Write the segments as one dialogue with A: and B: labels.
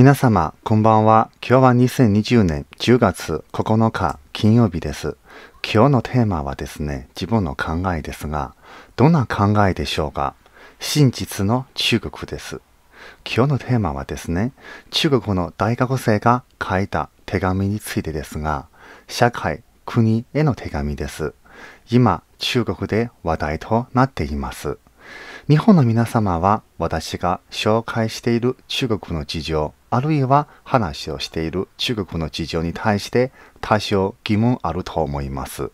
A: 皆様、こんばんは。今日は2020年10月9日金曜日です。今日のテーマはですね、自分の考えですが、どんな考えでしょうか真実の中国です。今日のテーマはですね、中国の大学生が書いた手紙についてですが、社会、国への手紙です。今、中国で話題となっています。日本の皆様は私が紹介している中国の事情、あるいは話をしている中国の事情に対して多少疑問あると思います。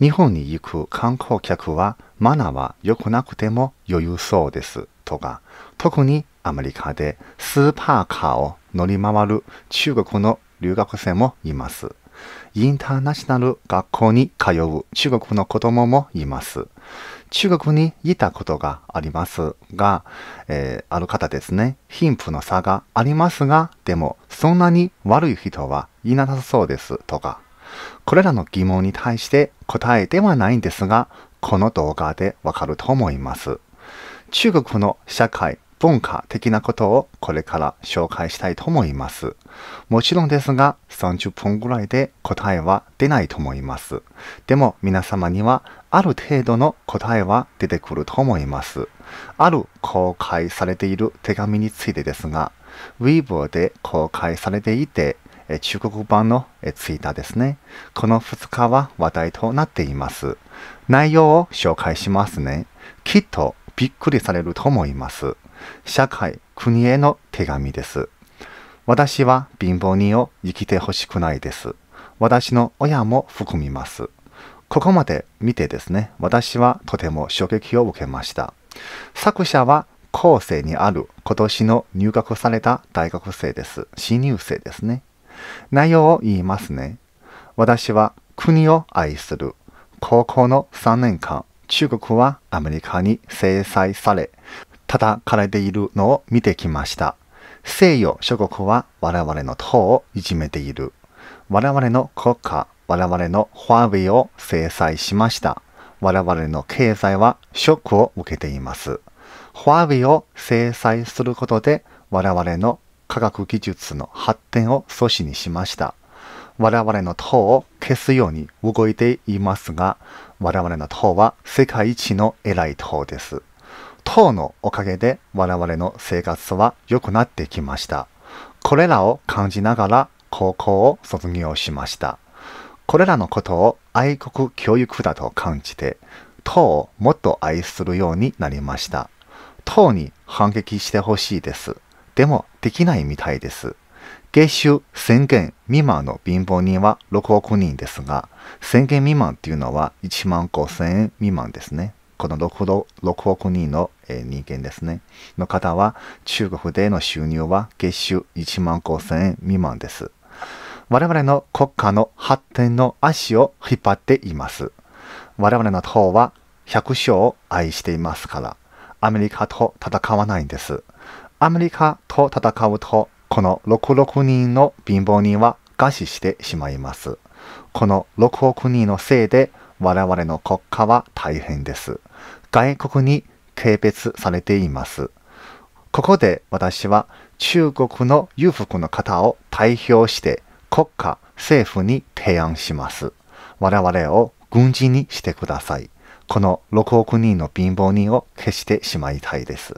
A: 日本に行く観光客はマナーは良くなくても余裕そうですとか、特にアメリカでスーパーカーを乗り回る中国の留学生もいます。インターナショナル学校に通う中国の子供もいます。中国にいたことがありますが、えー、ある方ですね、貧富の差がありますが、でもそんなに悪い人はいなさそうですとか、これらの疑問に対して答えではないんですが、この動画でわかると思います。中国の社会文化的なことをこれから紹介したいと思います。もちろんですが、30分ぐらいで答えは出ないと思います。でも皆様にはある程度の答えは出てくると思います。ある公開されている手紙についてですが、Weibo で公開されていて、中国版のツイッターですね。この2日は話題となっています。内容を紹介しますね。きっとびっくりされると思います。社会、国への手紙です。私は貧乏人を生きてほしくないです。私の親も含みます。ここまで見てですね、私はとても衝撃を受けました。作者は後世にある今年の入学された大学生です。新入生ですね。内容を言いますね。私は国を愛する。高校の3年間、中国はアメリカに制裁され、叩かれているのを見てきました。西洋諸国は我々の党をいじめている。我々の国家、我々のファーウェイを制裁しました。我々の経済はショックを受けています。ファーウェイを制裁することで我々の科学技術の発展を阻止にしました。我々の党を消すように動いていますが、我々の党は世界一の偉い党です。等のおかげで我々の生活は良くなってきました。これらを感じながら高校を卒業しました。これらのことを愛国教育だと感じて、党をもっと愛するようになりました。党に反撃してほしいです。でもできないみたいです。月収1000元未満の貧乏人は6億人ですが、1000元未満っていうのは1万5000円未満ですね。この6億人の、え人間ですね。の方は、中国での収入は月収1万5000円未満です。我々の国家の発展の足を引っ張っています。我々の党は百姓を愛していますから、アメリカと戦わないんです。アメリカと戦うと、この66人の貧乏人は餓死してしまいます。この6億人のせいで我々の国家は大変です。外国に軽蔑されています。ここで私は中国の裕福の方を代表して国家、政府に提案します。我々を軍事にしてください。この6億人の貧乏人を消してしまいたいです。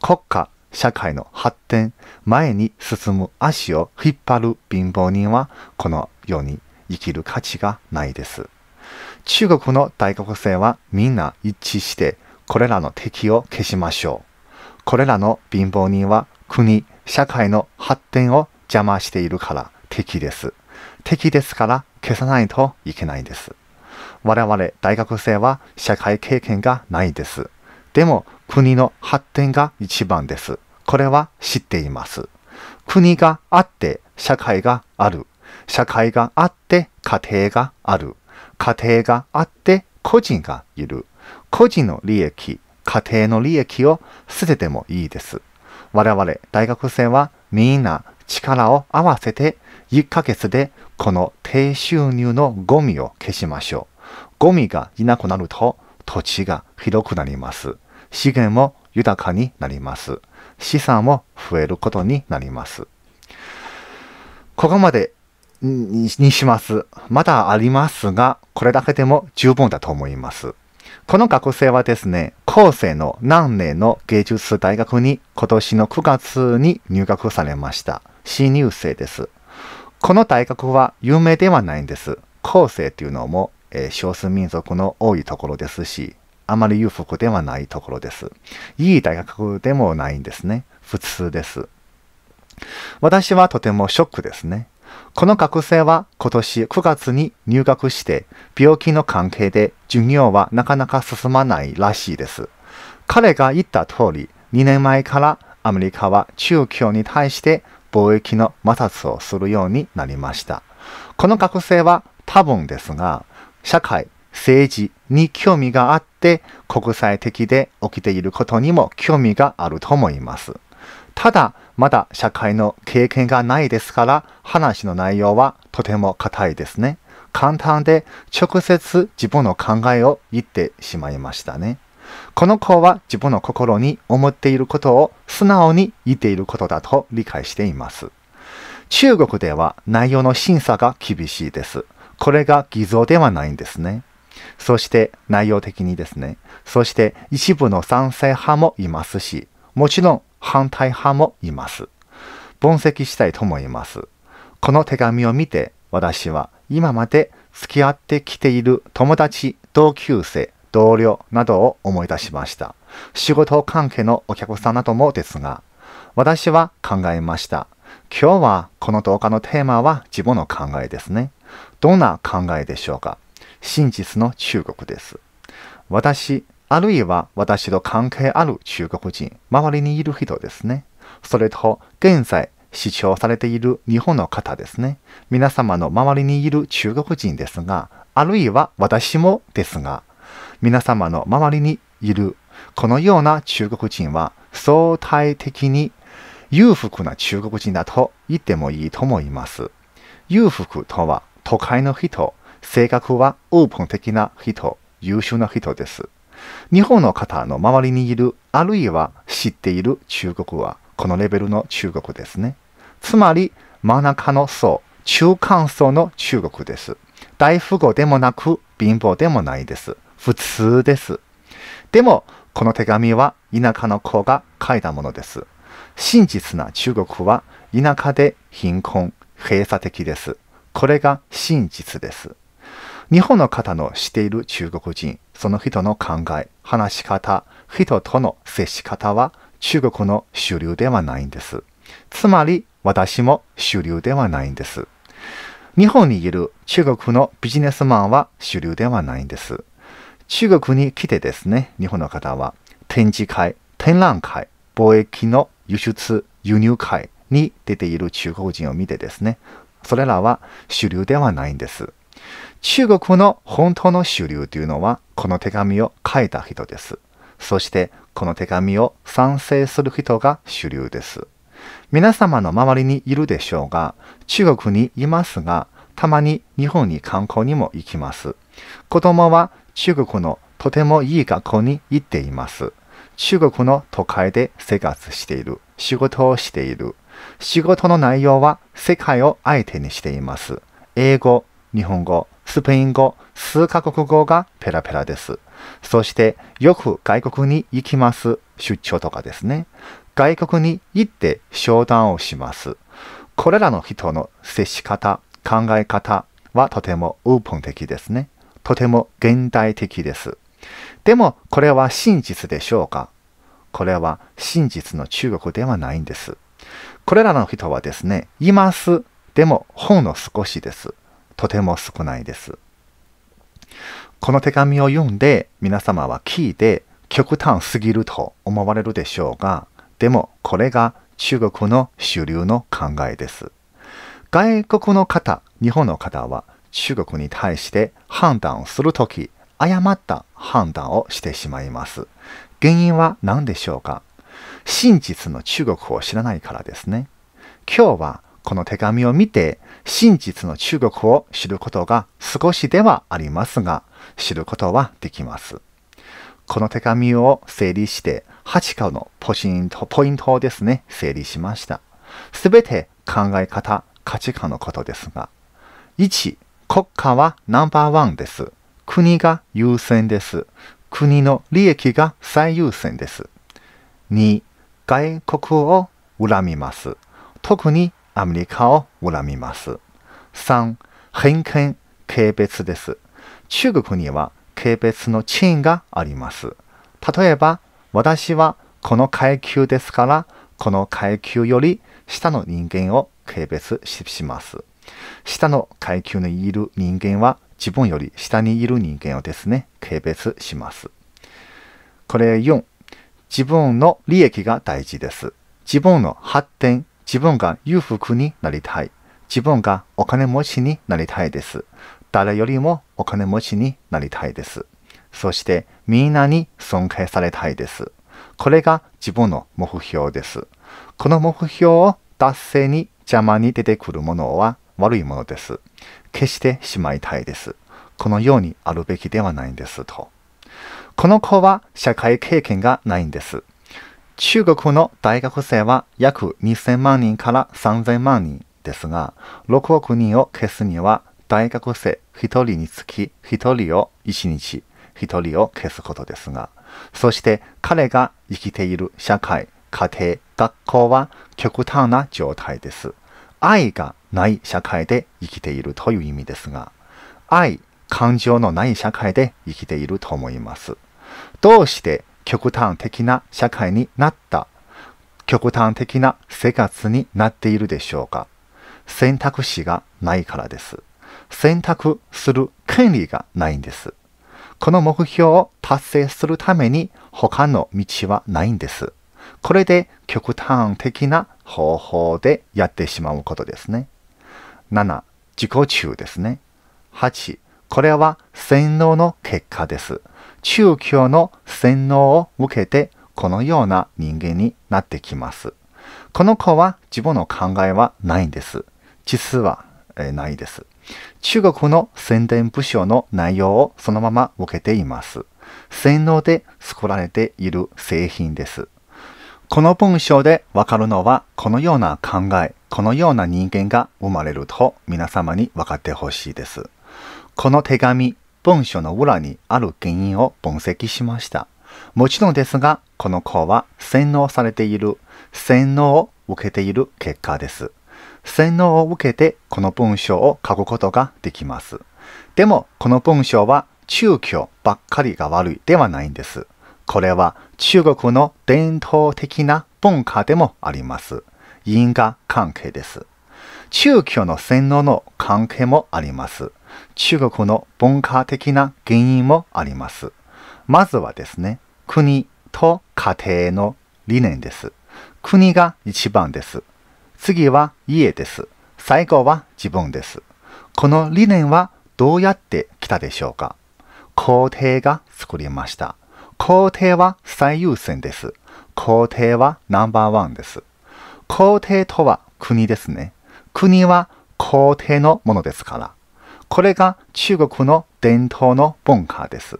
A: 国家、社会の発展、前に進む足を引っ張る貧乏人はこの世に生きる価値がないです。中国の大学生はみんな一致して、これらの敵を消しましょう。これらの貧乏人は国、社会の発展を邪魔しているから敵です。敵ですから消さないといけないです。我々大学生は社会経験がないです。でも国の発展が一番です。これは知っています。国があって社会がある。社会があって家庭がある。家庭があって個人がいる。個人の利益、家庭の利益を捨ててもいいです。我々大学生はみんな力を合わせて1ヶ月でこの低収入のゴミを消しましょう。ゴミがいなくなると土地が広くなります。資源も豊かになります。資産も増えることになります。ここまでにします。まだありますが、これだけでも十分だと思います。この学生はですね、後世の南寧の芸術大学に今年の9月に入学されました。新入生です。この大学は有名ではないんです。後世というのも、えー、少数民族の多いところですし、あまり裕福ではないところです。いい大学でもないんですね。普通です。私はとてもショックですね。この学生は今年9月に入学して病気の関係で授業はなかなか進まないらしいです。彼が言った通り、2年前からアメリカは中共に対して貿易の摩擦をするようになりました。この学生は多分ですが、社会、政治に興味があって国際的で起きていることにも興味があると思います。ただ、まだ社会の経験がないですから、話の内容はとても硬いですね。簡単で直接自分の考えを言ってしまいましたね。この子は自分の心に思っていることを素直に言っていることだと理解しています。中国では内容の審査が厳しいです。これが偽造ではないんですね。そして内容的にですね。そして一部の賛成派もいますし、もちろん反対派もいます。分析したいと思います。この手紙を見て、私は今まで付き合ってきている友達、同級生、同僚などを思い出しました。仕事関係のお客さんなどもですが、私は考えました。今日はこの動画のテーマは自分の考えですね。どんな考えでしょうか真実の中国です。私、あるいは私と関係ある中国人、周りにいる人ですね。それと、現在、視聴されている日本の方ですね。皆様の周りにいる中国人ですが、あるいは私もですが、皆様の周りにいるこのような中国人は相対的に裕福な中国人だと言ってもいいと思います。裕福とは都会の人、性格はオープン的な人、優秀な人です。日本の方の周りにいる、あるいは知っている中国は、このレベルの中国ですね。つまり、真ん中の層、中間層の中国です。大富豪でもなく、貧乏でもないです。普通です。でも、この手紙は田舎の子が書いたものです。真実な中国は田舎で貧困、閉鎖的です。これが真実です。日本の方のしている中国人、その人の考え、話し方、人との接し方は中国の主流ではないんです。つまり私も主流ではないんです。日本にいる中国のビジネスマンは主流ではないんです。中国に来てですね、日本の方は展示会、展覧会、貿易の輸出、輸入会に出ている中国人を見てですね、それらは主流ではないんです。中国の本当の主流というのはこの手紙を書いた人です。そしてこの手紙を賛成する人が主流です。皆様の周りにいるでしょうが、中国にいますが、たまに日本に観光にも行きます。子供は中国のとてもいい学校に行っています。中国の都会で生活している。仕事をしている。仕事の内容は世界を相手にしています。英語、日本語、スペイン語、数カ国語がペラペラです。そして、よく外国に行きます。出張とかですね。外国に行って商談をします。これらの人の接し方、考え方はとてもオープン的ですね。とても現代的です。でも、これは真実でしょうかこれは真実の中国ではないんです。これらの人はですね、います。でも、ほんの少しです。とても少ないです。この手紙を読んで皆様は聞いて極端すぎると思われるでしょうが、でもこれが中国の主流の考えです。外国の方、日本の方は中国に対して判断をするとき、誤った判断をしてしまいます。原因は何でしょうか真実の中国を知らないからですね。今日はこの手紙を見て真実の中国を知ることが少しではありますが知ることはできます。この手紙を整理して8個のポイントポイントをですね整理しました。すべて考え方、価値観のことですが1、国家はナンバーワンです。国が優先です。国の利益が最優先です。2、外国を恨みます。特にアメリカを恨みます。3、偏見、軽蔑です。中国には軽蔑の地位があります。例えば、私はこの階級ですから、この階級より下の人間を軽蔑します。下の階級にいる人間は自分より下にいる人間をですね、軽蔑します。これ4、自分の利益が大事です。自分の発展、自分が裕福になりたい。自分がお金持ちになりたいです。誰よりもお金持ちになりたいです。そしてみんなに尊敬されたいです。これが自分の目標です。この目標を達成に邪魔に出てくるものは悪いものです。消してしまいたいです。このようにあるべきではないんですと。この子は社会経験がないんです。中国の大学生は約2000万人から3000万人ですが、6億人を消すには大学生1人につき1人を1日1人を消すことですが、そして彼が生きている社会、家庭、学校は極端な状態です。愛がない社会で生きているという意味ですが、愛、感情のない社会で生きていると思います。どうして極端的な社会になった、極端的な生活になっているでしょうか選択肢がないからです。選択する権利がないんです。この目標を達成するために他の道はないんです。これで極端的な方法でやってしまうことですね。7、自己中ですね。8、これは洗脳の結果です。宗教の洗脳を受けてこのような人間になってきます。この子は自分の考えはないんです。実は、えないです。中国の宣伝部署の内容をそのまま受けています。洗脳で作られている製品です。この文章でわかるのはこのような考え、このような人間が生まれると皆様にわかってほしいです。この手紙、文章の裏にある原因を分析しました。もちろんですが、この子は洗脳されている、洗脳を受けている結果です。洗脳を受けてこの文章を書くことができます。でも、この文章は中共ばっかりが悪いではないんです。これは中国の伝統的な文化でもあります。因果関係です。中教の洗脳の関係もあります。中国の文化的な原因もあります。まずはですね、国と家庭の理念です。国が一番です。次は家です。最後は自分です。この理念はどうやって来たでしょうか皇帝が作りました。皇帝は最優先です。皇帝はナンバーワンです。皇帝とは国ですね。国は皇帝のものですから。これが中国の伝統の文化です。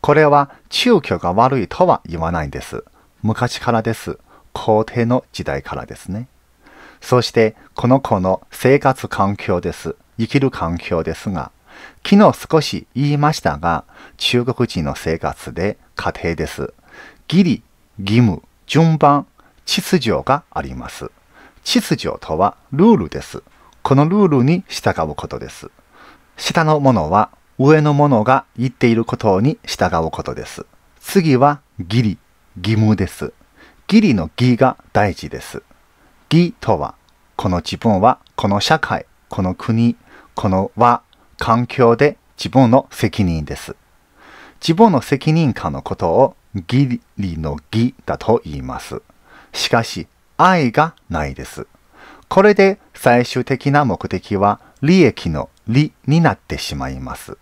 A: これは中居が悪いとは言わないんです。昔からです。皇帝の時代からですね。そしてこの子の生活環境です。生きる環境ですが、昨日少し言いましたが、中国人の生活で家庭です。義理、義務、順番、秩序があります。秩序とはルールです。このルールに従うことです。下のものは上のものが言っていることに従うことです。次は義理、義務です。義理の義が大事です。義とは、この自分はこの社会、この国、この和、環境で自分の責任です。自分の責任感のことを義理の義だと言います。しかし、愛がないです。これで最終的な目的は利益の利になってしまいます。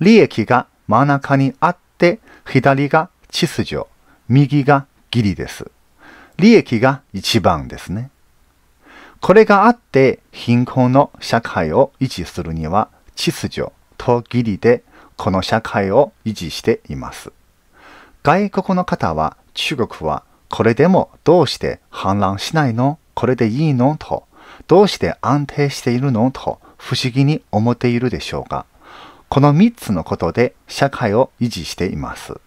A: 利益が真ん中にあって、左が秩序、右が義理です。利益が一番ですね。これがあって貧困の社会を維持するには秩序と義理でこの社会を維持しています。外国の方は中国はこれでもどうして反乱しないのこれでいいのとどうして安定しているのと不思議に思っているでしょうかこの3つのことで社会を維持しています。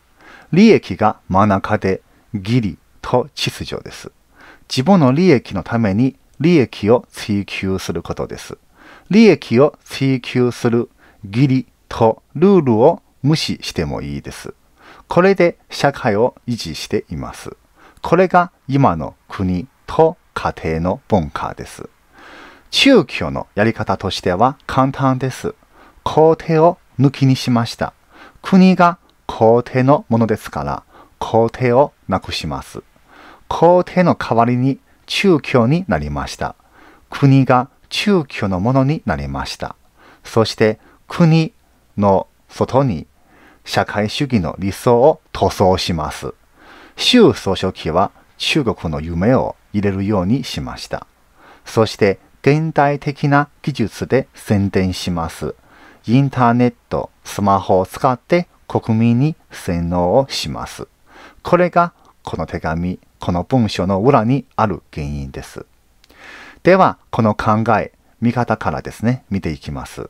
A: 利益が真ん中で義理と秩序です。自分の利益のために利益を追求することです。利益を追求する義理とルールを無視してもいいです。これで社会を維持しています。これが今の国と家庭の文化です。宗教のやり方としては簡単です。皇帝を抜きにしました。国が皇帝のものですから、皇帝をなくします。皇帝の代わりに宗教になりました。国が宗教のものになりました。そして国の外に社会主義の理想を塗装します。習総書記は中国の夢を入れるようにしました。そして現代的な技術で宣伝します。インターネット、スマホを使って国民に洗脳をします。これがこの手紙、この文書の裏にある原因です。では、この考え、見方からですね、見ていきます。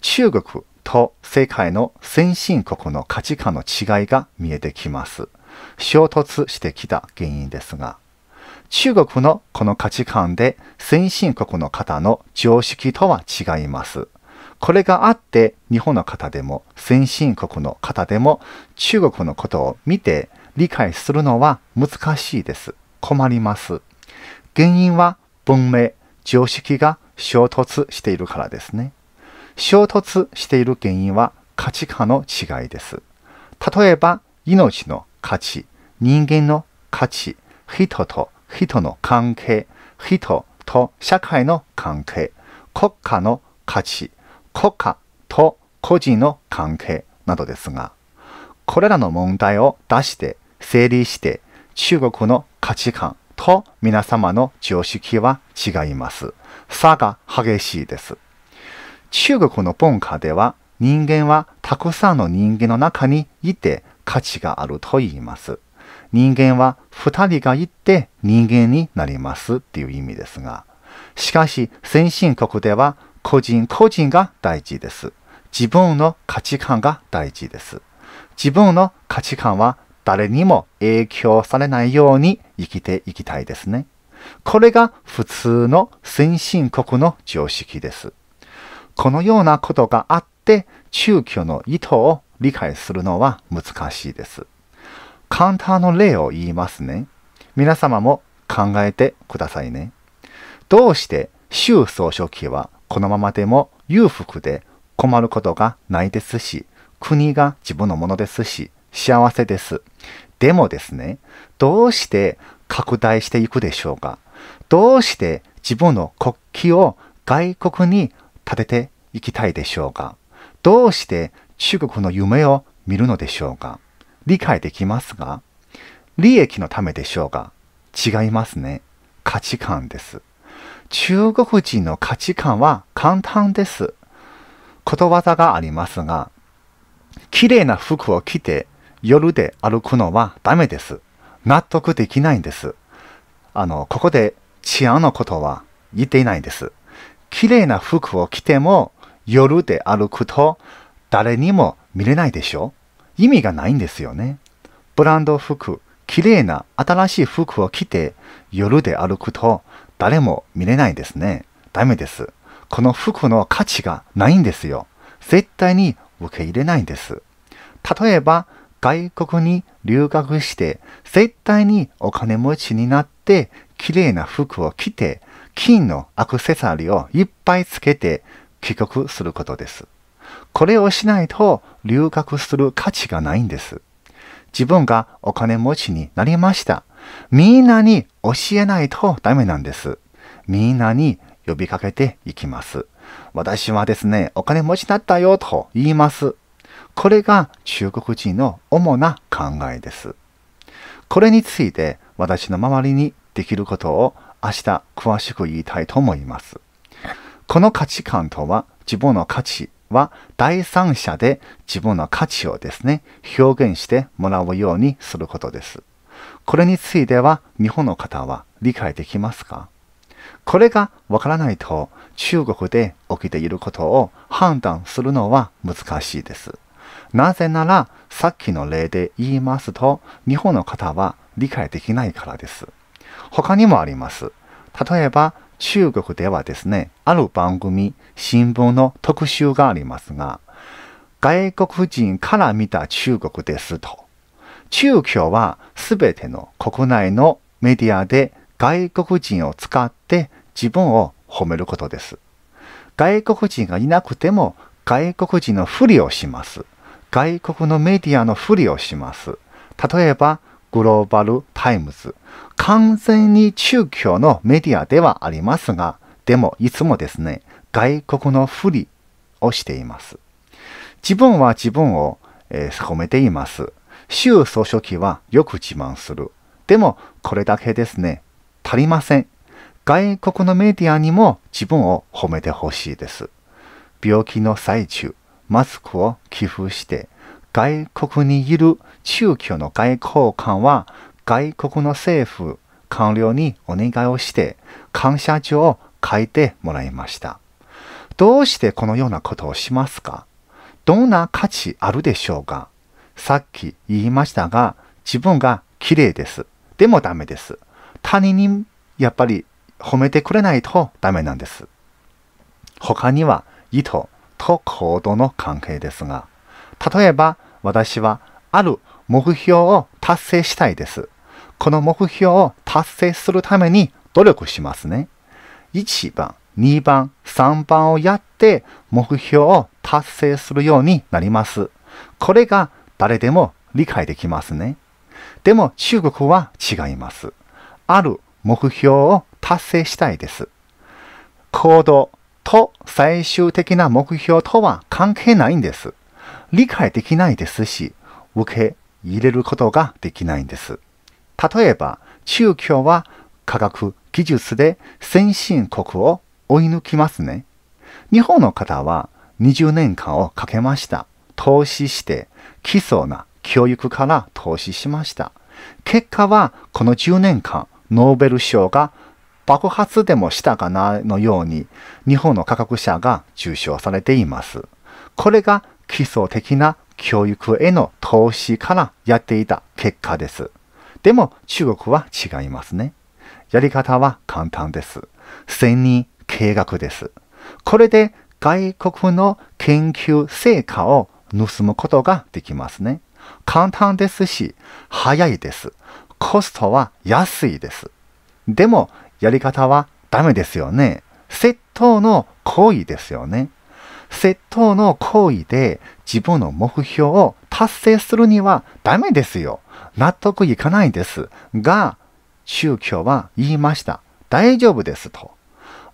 A: 中国と世界の先進国の価値観の違いが見えてきます。衝突してきた原因ですが。中国のこの価値観で先進国の方の常識とは違います。これがあって日本の方でも先進国の方でも中国のことを見て理解するのは難しいです。困ります。原因は文明、常識が衝突しているからですね。衝突している原因は価値観の違いです。例えば、命の価値、人間の価値、人と人の関係、人と社会の関係、国家の価値、国家と個人の関係などですが、これらの問題を出して整理して中国の価値観と皆様の常識は違います。差が激しいです。中国の文化では人間はたくさんの人間の中にいて価値があると言います。人間は二人がいて人間になりますっていう意味ですが、しかし先進国では個人個人が大事です。自分の価値観が大事です。自分の価値観は誰にも影響されないように生きていきたいですね。これが普通の先進国の常識です。このようなことがあって、宗教の意図を理解するのは難しいです。カウンターの例を言いますね。皆様も考えてくださいね。どうして習総書記はこのままでも裕福で困ることがないですし、国が自分のものですし、幸せです。でもですね、どうして拡大していくでしょうかどうして自分の国旗を外国に立てていきたいでしょうかどうして中国の夢を見るのでしょうか理解できますが、利益のためでしょうが、違いますね。価値観です。中国人の価値観は簡単です。ことわざがありますが、綺麗な服を着て夜で歩くのはダメです。納得できないんです。あの、ここで治安のことは言っていないんです。綺麗な服を着ても夜で歩くと誰にも見れないでしょ意味がないんですよね。ブランド服、綺麗な新しい服を着て夜で歩くと誰も見れないですね。ダメです。この服の価値がないんですよ。絶対に受け入れないんです。例えば、外国に留学して、絶対にお金持ちになって、綺麗な服を着て、金のアクセサリーをいっぱいつけて帰国することです。これをしないと留学する価値がないんです。自分がお金持ちになりました。みんなに教えないとダメなんです。みんなに呼びかけていきます。私はですね、お金持ちだったよと言います。これが中国人の主な考えです。これについて私の周りにできることを明日詳しく言いたいと思います。この価値観とは自分の価値は第三者で自分の価値をですね、表現してもらうようにすることです。これについては日本の方は理解できますかこれがわからないと中国で起きていることを判断するのは難しいです。なぜならさっきの例で言いますと日本の方は理解できないからです。他にもあります。例えば中国ではですね、ある番組、新聞の特集がありますが、外国人から見た中国ですと。中共はすべての国内のメディアで外国人を使って自分を褒めることです。外国人がいなくても外国人のふりをします。外国のメディアのふりをします。例えば、グローバルタイムズ。完全に中共のメディアではありますが、でもいつもですね、外国のふりをしています。自分は自分を、えー、褒めています。習総書記はよく自慢する。でも、これだけですね、足りません。外国のメディアにも自分を褒めてほしいです。病気の最中、マスクを寄付して、外国にいる中級の外交官は外国の政府、官僚にお願いをして感謝状を書いてもらいました。どうしてこのようなことをしますかどんな価値あるでしょうかさっき言いましたが、自分が綺麗です。でもダメです。他人にやっぱり褒めてくれないとダメなんです。他には意図と行動の関係ですが、例えば、私はある目標を達成したいです。この目標を達成するために努力しますね。1番、2番、3番をやって目標を達成するようになります。これが誰でも理解できますね。でも中国は違います。ある目標を達成したいです。行動と最終的な目標とは関係ないんです。理解できないですし、受け入れることができないんです。例えば、中教は科学、技術で先進国を追い抜きますね。日本の方は20年間をかけました。投資して、基礎な教育から投資しました。結果は、この10年間、ノーベル賞が爆発でもしたかなのように、日本の科学者が受賞されています。これが基礎的な教育への投資からやっていた結果です。でも中国は違いますね。やり方は簡単です。専人計画です。これで外国の研究成果を盗むことができますね。簡単ですし、早いです。コストは安いです。でも、やり方はダメですよね。窃盗の行為ですよね。窃盗の行為で自分の目標を達成するにはダメですよ。納得いかないです。が、宗教は言いました。大丈夫ですと。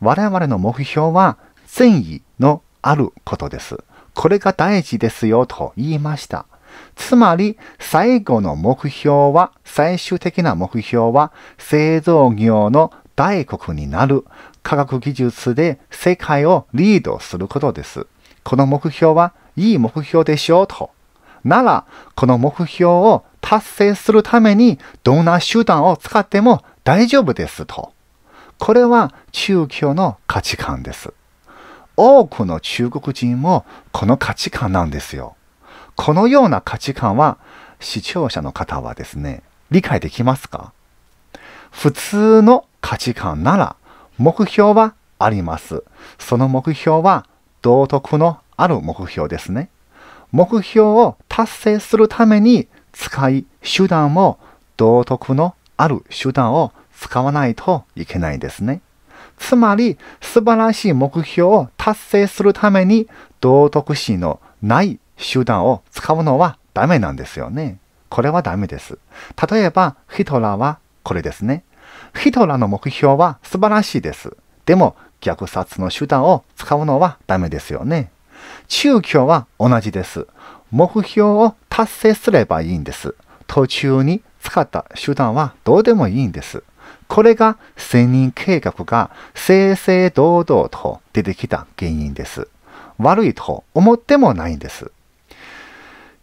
A: 我々の目標は善意のあることです。これが大事ですよと言いました。つまり、最後の目標は、最終的な目標は、製造業の大国になる科学技術で世界をリードすることです。この目標はいい目標でしょうと。なら、この目標を達成するためにどんな手段を使っても大丈夫ですと。これは中共の価値観です。多くの中国人もこの価値観なんですよ。このような価値観は視聴者の方はですね、理解できますか普通の価値観なら目標はあります。その目標は道徳のある目標ですね。目標を達成するために使い手段を道徳のある手段を使わないといけないですね。つまり素晴らしい目標を達成するために道徳心のない手段を使うのはダメなんですよね。これはダメです。例えばヒトラーはこれですね。ヒトラーの目標は素晴らしいです。でも、虐殺の手段を使うのはダメですよね。宗教は同じです。目標を達成すればいいんです。途中に使った手段はどうでもいいんです。これが千人計画が正々堂々と出てきた原因です。悪いと思ってもないんです。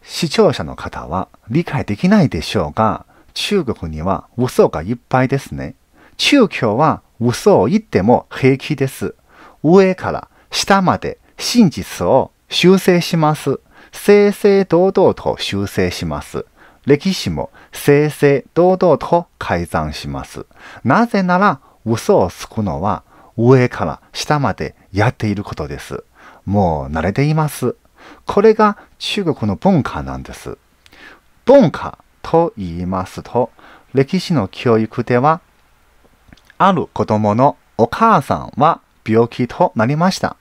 A: 視聴者の方は理解できないでしょうが、中国には嘘がいっぱいですね。宗教は嘘を言っても平気です。上から下まで真実を修正します。正々堂々と修正します。歴史も正々堂々と改ざんします。なぜなら嘘をつくのは上から下までやっていることです。もう慣れています。これが中国の文化なんです。文化と言いますと、歴史の教育ではある子供のお母さんは病気となりました。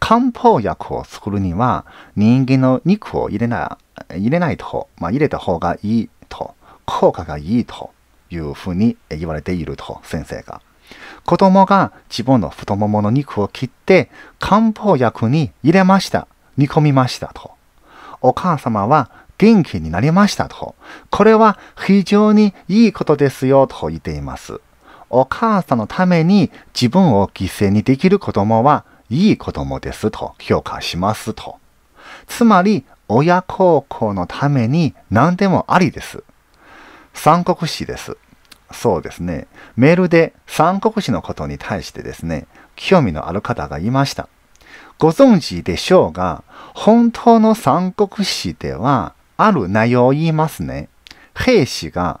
A: 漢方薬を作るには人間の肉を入れな入れないと、まあ、入れた方がいいと、効果がいいというふうに言われていると、先生が。子供が自分の太ももの肉を切って漢方薬に入れました。煮込みましたと。お母様は元気になりましたと。これは非常にいいことですよと言っています。お母さんのために自分を犠牲にできる子供はいい子供ですと評価しますと。つまり、親孝行のために何でもありです。三国志です。そうですね。メールで三国志のことに対してですね、興味のある方がいました。ご存知でしょうが、本当の三国志では、ある内容を言いますね。兵士が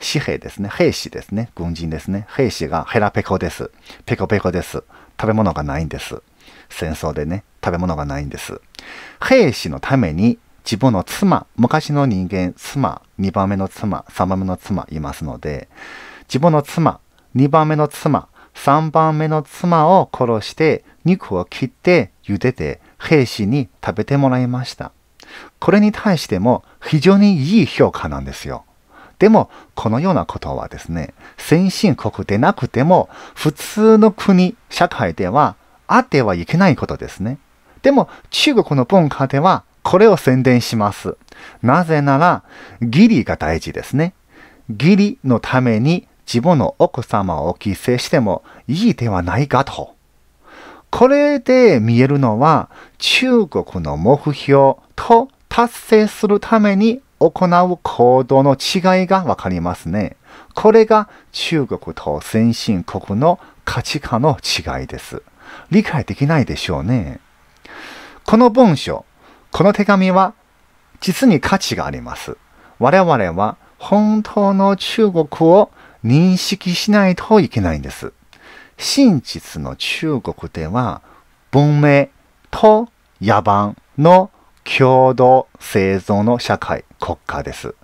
A: 士兵ですね。兵士ですね。軍人ですね。兵士がヘラペコです。ペコペコです。食べ物がないんです。戦争でね、食べ物がないんです。兵士のために自分の妻、昔の人間、妻、2番目の妻、3番目の妻いますので、自分の妻、2番目の妻、3番目の妻を殺して肉を切って茹でて兵士に食べてもらいました。これに対しても非常にいい評価なんですよ。でも、このようなことはですね、先進国でなくても、普通の国、社会では、あってはいけないことですね。でも、中国の文化では、これを宣伝します。なぜなら、義理が大事ですね。義理のために自分の奥様を犠牲してもいいではないかと。これで見えるのは、中国の目標と達成するために行う行動の違いがわかりますね。これが中国と先進国の価値観の違いです。理解できないでしょうね。この文章、この手紙は実に価値があります。我々は本当の中国を認識しないといけないんです。真実の中国では文明と野蛮の共同生存の社会、国家です。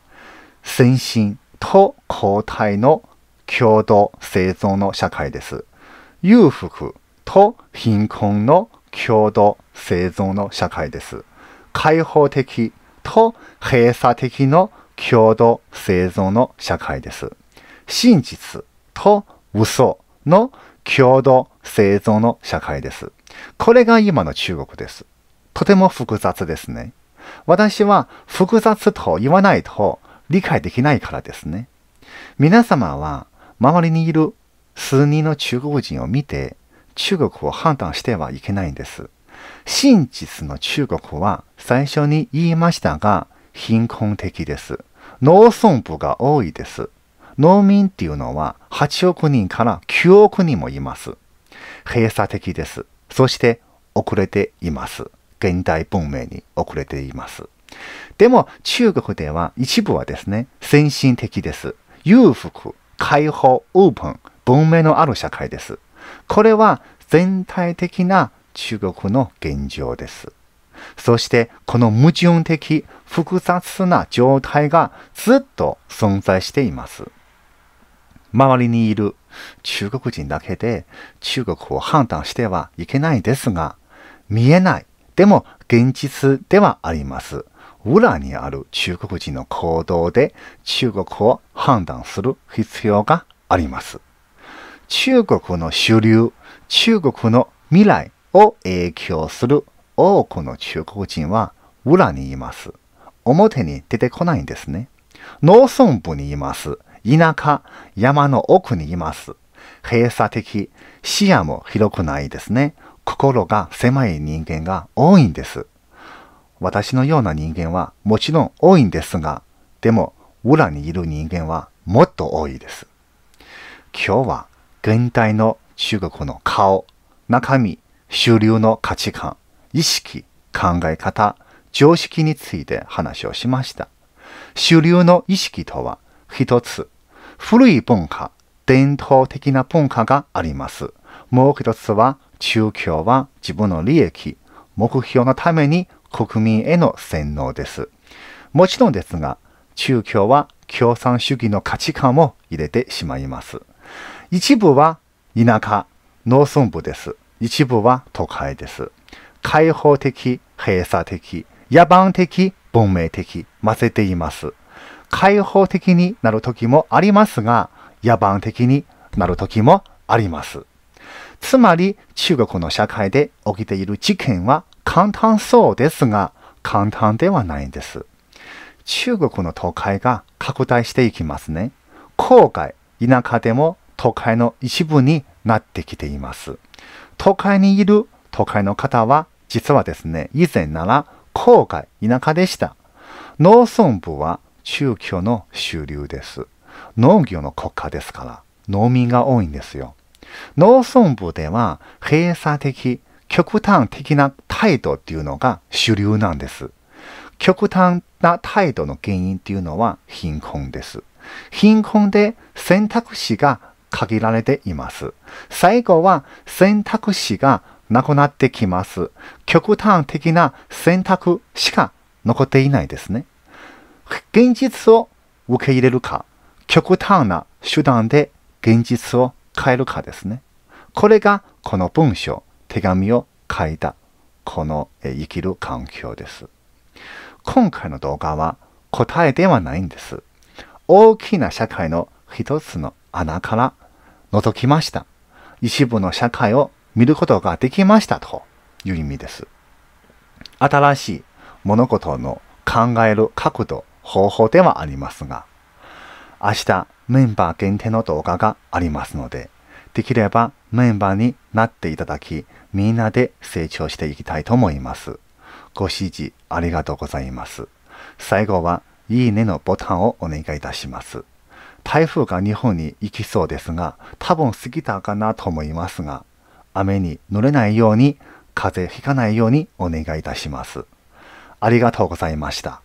A: 先進と後退の共同生存の社会です。裕福と貧困の共同生存の社会です。開放的と閉鎖的の共同生存の社会です。真実と嘘の共同生存の社会です。これが今の中国です。とても複雑ですね。私は複雑と言わないと理解できないからですね。皆様は周りにいる数人の中国人を見て中国を判断してはいけないんです。真実の中国は最初に言いましたが貧困的です。農村部が多いです。農民っていうのは8億人から9億人もいます。閉鎖的です。そして遅れています。現代文明に遅れています。でも中国では一部はですね、先進的です。裕福、開放、オープン、文明のある社会です。これは全体的な中国の現状です。そしてこの矛盾的複雑な状態がずっと存在しています。周りにいる中国人だけで中国を判断してはいけないですが、見えないでも現実ではあります。裏にある中国人の行動で中国を判断する必要があります。中国の主流、中国の未来を影響する多くの中国人は裏にいます。表に出てこないんですね。農村部にいます。田舎、山の奥にいます。閉鎖的、視野も広くないですね。心が狭い人間が多いんです。私のような人間はもちろん多いんですが、でも裏にいる人間はもっと多いです。今日は現代の中国の顔、中身、主流の価値観、意識、考え方、常識について話をしました。主流の意識とは一つ、古い文化、伝統的な文化があります。もう一つは宗教は自分の利益、目標のために国民への洗脳です。もちろんですが、宗教は共産主義の価値観も入れてしまいます。一部は田舎、農村部です。一部は都会です。開放的、閉鎖的、野蛮的、文明的、混ぜています。開放的になる時もありますが、野蛮的になる時もあります。つまり中国の社会で起きている事件は簡単そうですが、簡単ではないんです。中国の都会が拡大していきますね。郊外、田舎でも都会の一部になってきています。都会にいる都会の方は、実はですね、以前なら郊外、田舎でした。農村部は中共の主流です。農業の国家ですから、農民が多いんですよ。農村部では閉鎖的、極端的な態度っていうのが主流なんです。極端な態度の原因っていうのは貧困です。貧困で選択肢が限られています。最後は選択肢がなくなってきます。極端的な選択しか残っていないですね。現実を受け入れるか、極端な手段で現実を変えるかですね。これがこの文章、手紙を書いた、この生きる環境です。今回の動画は答えではないんです。大きな社会の一つの穴から覗きました。一部の社会を見ることができましたという意味です。新しい物事の考える角度、方法ではありますが、明日メンバー限定の動画がありますので、できればメンバーになっていただき、みんなで成長していきたいと思います。ご支持ありがとうございます。最後は、いいねのボタンをお願いいたします。台風が日本に行きそうですが、多分過ぎたかなと思いますが、雨に濡れないように、風邪ひかないようにお願いいたします。ありがとうございました。